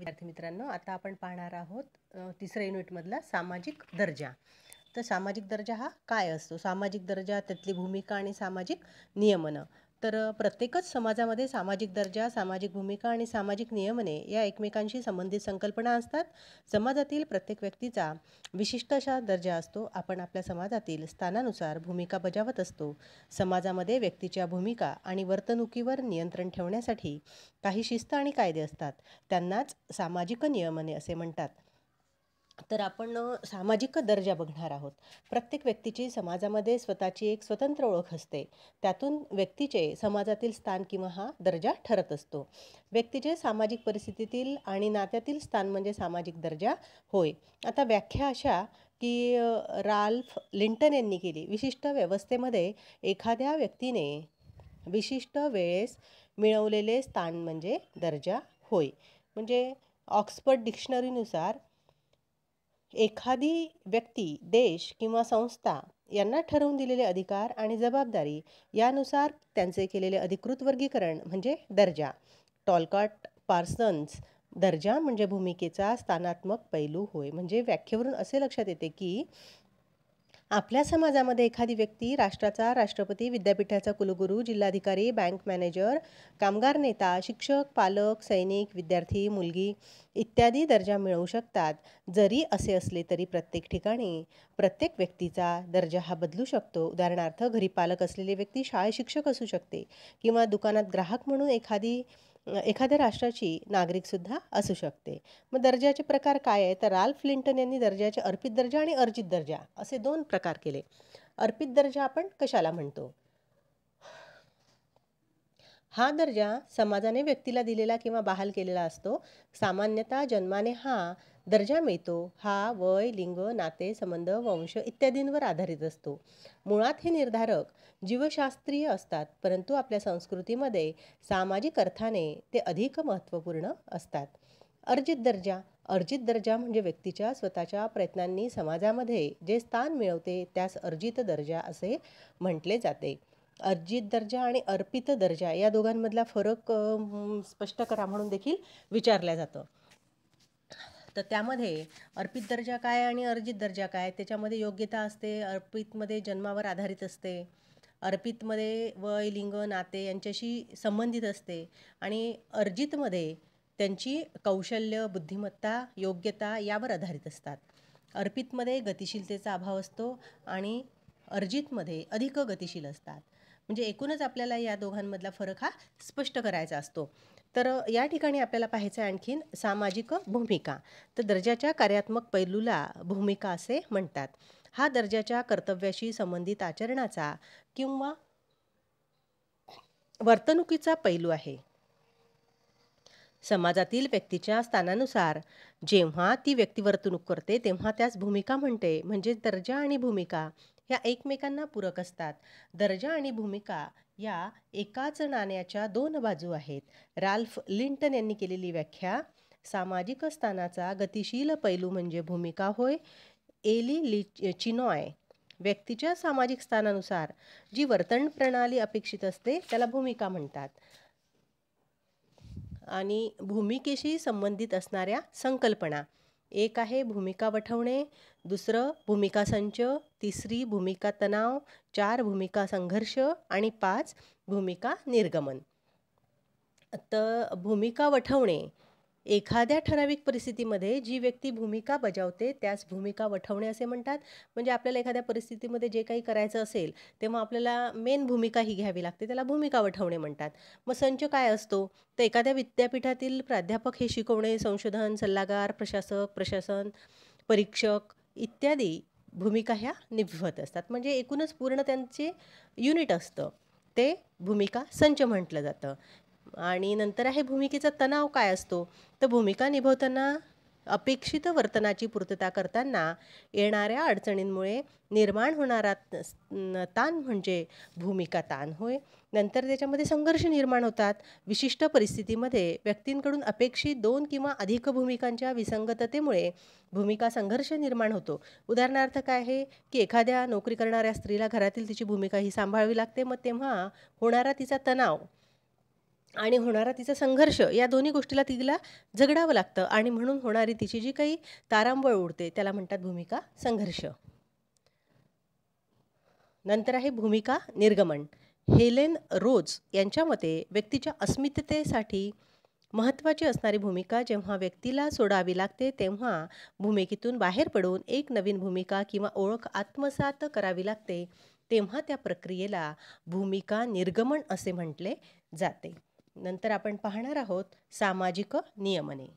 विद्यार्थी मित्रांनो आता आपण पाहणार आहोत तिसऱ्या युनिटमधला सामाजिक दर्जा तर सामाजिक दर्जा हा काय असतो सामाजिक दर्जा त्यातली भूमिका आणि सामाजिक नियमन तर प्रत्येकच समाजामध्ये सामाजिक दर्जा सामाजिक भूमिका आणि सामाजिक नियमने या एकमेकांशी संबंधित संकल्पना असतात समाजातील प्रत्येक व्यक्तीचा विशिष्ट अशा दर्जा असतो आपण आपल्या समाजातील स्थानानुसार भूमिका बजावत असतो समाजामध्ये व्यक्तीच्या भूमिका आणि वर्तणुकीवर नियंत्रण ठेवण्यासाठी काही शिस्त आणि कायदे असतात त्यांनाच सामाजिक नियमने असे म्हणतात तर आपण सामाजिक दर्जा बघणार आहोत प्रत्येक व्यक्तीची समाजामध्ये स्वतःची एक स्वतंत्र ओळख असते त्यातून व्यक्तीचे समाजातील स्थान किंवा हा दर्जा ठरत असतो व्यक्तीचे सामाजिक परिस्थितीतील आणि नात्यातील स्थान म्हणजे सामाजिक दर्जा होय आता व्याख्या अशा की राल्फ लिंटन यांनी केली विशिष्ट व्यवस्थेमध्ये एखाद्या व्यक्तीने विशिष्ट वेळेस मिळवलेले स्थान म्हणजे दर्जा होय म्हणजे ऑक्सफर्ड डिक्शनरीनुसार एखादी व्यक्ती देश किंवा संस्था यांना ठरवून दिलेले अधिकार आणि जबाबदारी यानुसार त्यांचे केलेले अधिकृत वर्गीकरण म्हणजे दर्जा टॉलकॉट पार्सन्स दर्जा म्हणजे भूमिकेचा स्थानात्मक पैलू होय म्हणजे व्याख्येवरून असे लक्षात येते की आपल्या समाजामध्ये एखादी व्यक्ती राष्ट्राचा राष्ट्रपती विद्यापीठाचा कुलगुरू जिल्हाधिकारी बँक मॅनेजर कामगार नेता शिक्षक पालक सैनिक विद्यार्थी मुलगी इत्यादी दर्जा मिळवू शकतात जरी असे असले तरी प्रत्येक ठिकाणी प्रत्येक व्यक्तीचा दर्जा हा बदलू शकतो उदाहरणार्थ घरी पालक असलेली व्यक्ती शाळे शिक्षक असू शकते किंवा दुकानात ग्राहक म्हणून एखादी एखाद्या राष्ट्राची नागरिकसुद्धा असू शकते मग दर्जाचे प्रकार काय आहे तर राल्फ लिंटन यांनी दर्जाचे अर्पित दर्जा आणि अर्जित दर्जा असे दोन प्रकार केले अर्पित दर्जा आपण कशाला म्हणतो हा दर्जा समाजाने व्यक्तीला दिलेला किंवा बहाल केलेला असतो सामान्यतः जन्माने हा दर्जा मिळतो हा वय लिंग नाते संबंध वंश इत्यादींवर आधारित असतो मुळात हे निर्धारक जीवशास्त्रीय असतात परंतु आपल्या संस्कृतीमध्ये सामाजिक अर्थाने ते अधिक महत्त्वपूर्ण असतात अर्जित दर्जा अर्जित दर्जा म्हणजे व्यक्तीच्या स्वतःच्या प्रयत्नांनी समाजामध्ये जे स्थान मिळवते त्यास अर्जित दर्जा असे म्हटले जाते अर्जित दर्जा आणि अर्पित दर्जा या दोघांमधला फरक स्पष्ट करा म्हणून देखील विचारलं जातं तर त्यामध्ये अर्पित दर्जा काय आणि अर्जित दर्जा काय त्याच्यामध्ये योग्यता असते अर्पितमध्ये जन्मावर आधारित असते अर्पितमध्ये वय लिंग नाते यांच्याशी संबंधित असते आणि अर्जितमध्ये त्यांची कौशल्य बुद्धिमत्ता योग्यता यावर आधारित असतात अर्पितमध्ये गतिशीलतेचा अभाव असतो आणि अर्जितमध्ये अधिक गतिशील असतात म्हणजे एकूणच आपल्याला या दोघांमधला फरक हा स्पष्ट करायचा असतो तर या ठिकाणी आपल्याला पाहायचं आहे आणखीन सामाजिक भूमिका तर दर्जाच्या कार्यात्मक पैलूला भूमिका असे म्हणतात हा दर्जाच्या कर्तव्याशी संबंधित आचरणाचा किंवा वर्तणुकीचा पैलू आहे समाजातील व्यक्तीच्या स्थानानुसार जेव्हा ती व्यक्ती वर्तणूक करते तेव्हा त्यास भूमिका म्हणते म्हणजे दर्जा आणि भूमिका ह्या एकमेकांना पूरक असतात दर्जा आणि भूमिका या एकाच नाण्याच्या दोन बाजू आहेत राल्फ लिंटन यांनी केलेली व्याख्या सामाजिक स्थानाचा गतिशील पैलू म्हणजे भूमिका होय एली लि चिनॉय व्यक्तीच्या सामाजिक स्थानानुसार जी वर्तन प्रणाली अपेक्षित असते त्याला भूमिका म्हणतात आणि भूमिकेशी संबंधित असणाऱ्या संकल्पना एक आहे भूमिका वठवणे दुसरं भूमिका संच तिसरी भूमिका तणाव चार भूमिका संघर्ष आणि पाच भूमिका निर्गमन तर भूमिका वठवणे एखाद्या ठराविक परिस्थितीमध्ये जी व्यक्ती भूमिका बजावते त्यास भूमिका वठवणे असे म्हणतात म्हणजे आपल्याला एखाद्या परिस्थितीमध्ये जे काही करायचं असेल तेव्हा आपल्याला मेन भूमिका ही घ्यावी लागते त्याला भूमिका वठवणे म्हणतात मग संच काय असतो तर एखाद्या विद्यापीठातील प्राध्यापक हे शिकवणे संशोधन सल्लागार प्रशासक प्रशासन परीक्षक इत्यादी भूमिका ह्या निभवत असतात म्हणजे एकूणच पूर्ण त्यांचे युनिट असतं ते भूमिका संच म्हटलं जातं आणि नंतर आहे भूमिकेचा तणाव काय असतो तर भूमिका निभवताना अपेक्षित वर्तनाची पूर्तता करताना येणाऱ्या अडचणींमुळे निर्माण होणारा ताण म्हणजे भूमिका ताण होय नंतर त्याच्यामध्ये संघर्ष निर्माण होतात विशिष्ट परिस्थितीमध्ये व्यक्तींकडून अपेक्षित दोन किंवा अधिक भूमिकांच्या विसंगततेमुळे भूमिका संघर्ष निर्माण होतो उदाहरणार्थ काय आहे की एखाद्या नोकरी करणाऱ्या स्त्रीला घरातील तिची भूमिका ही सांभाळावी लागते मग तेव्हा होणारा तिचा तणाव आणि होणारा तिचा संघर्ष या दोन्ही गोष्टीला तिला झगडावं लागतं आणि म्हणून होणारी तिची जी काही तारांबळ उडते त्याला म्हणतात भूमिका संघर्ष नंतर आहे भूमिका निर्गमन हेलेन रोज यांच्या मते व्यक्तीच्या अस्मितेसाठी महत्त्वाची असणारी भूमिका जेव्हा व्यक्तीला सोडावी लागते तेव्हा भूमिकेतून बाहेर पडून एक नवीन भूमिका किंवा ओळख आत्मसात करावी लागते तेव्हा त्या प्रक्रियेला भूमिका निर्गमन असे म्हटले जाते नंतर आपण पाहणार आहोत सामाजिक नियमने